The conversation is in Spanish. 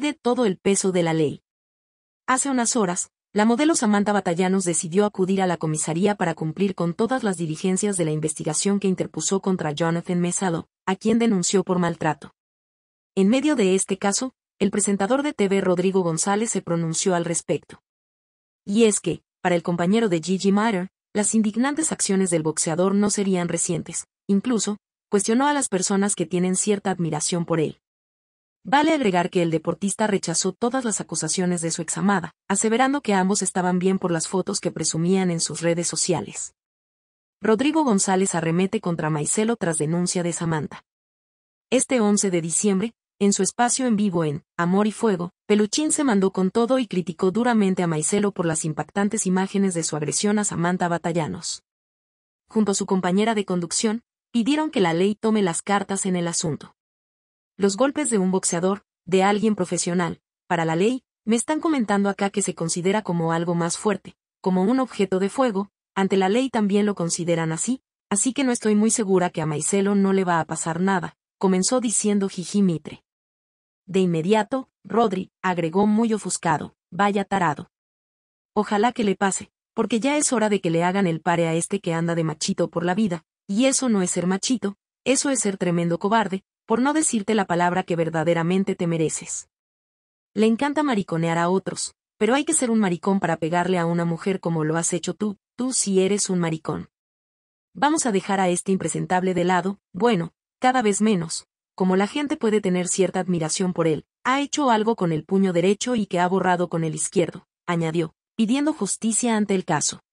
pide todo el peso de la ley. Hace unas horas, la modelo Samantha Batallanos decidió acudir a la comisaría para cumplir con todas las diligencias de la investigación que interpuso contra Jonathan Mesado, a quien denunció por maltrato. En medio de este caso, el presentador de TV Rodrigo González se pronunció al respecto. Y es que, para el compañero de Gigi Matter, las indignantes acciones del boxeador no serían recientes, incluso, cuestionó a las personas que tienen cierta admiración por él. Vale agregar que el deportista rechazó todas las acusaciones de su examada, aseverando que ambos estaban bien por las fotos que presumían en sus redes sociales. Rodrigo González arremete contra Maicelo tras denuncia de Samantha. Este 11 de diciembre, en su espacio en vivo en Amor y Fuego, Peluchín se mandó con todo y criticó duramente a Maicelo por las impactantes imágenes de su agresión a Samantha Batallanos. Junto a su compañera de conducción, pidieron que la ley tome las cartas en el asunto. Los golpes de un boxeador, de alguien profesional, para la ley, me están comentando acá que se considera como algo más fuerte, como un objeto de fuego, ante la ley también lo consideran así, así que no estoy muy segura que a Maicelo no le va a pasar nada, comenzó diciendo Jijimitre. De inmediato, Rodri, agregó muy ofuscado, vaya tarado. Ojalá que le pase, porque ya es hora de que le hagan el pare a este que anda de machito por la vida, y eso no es ser machito, eso es ser tremendo cobarde, por no decirte la palabra que verdaderamente te mereces. Le encanta mariconear a otros, pero hay que ser un maricón para pegarle a una mujer como lo has hecho tú, tú sí eres un maricón. Vamos a dejar a este impresentable de lado, bueno, cada vez menos, como la gente puede tener cierta admiración por él, ha hecho algo con el puño derecho y que ha borrado con el izquierdo, añadió, pidiendo justicia ante el caso.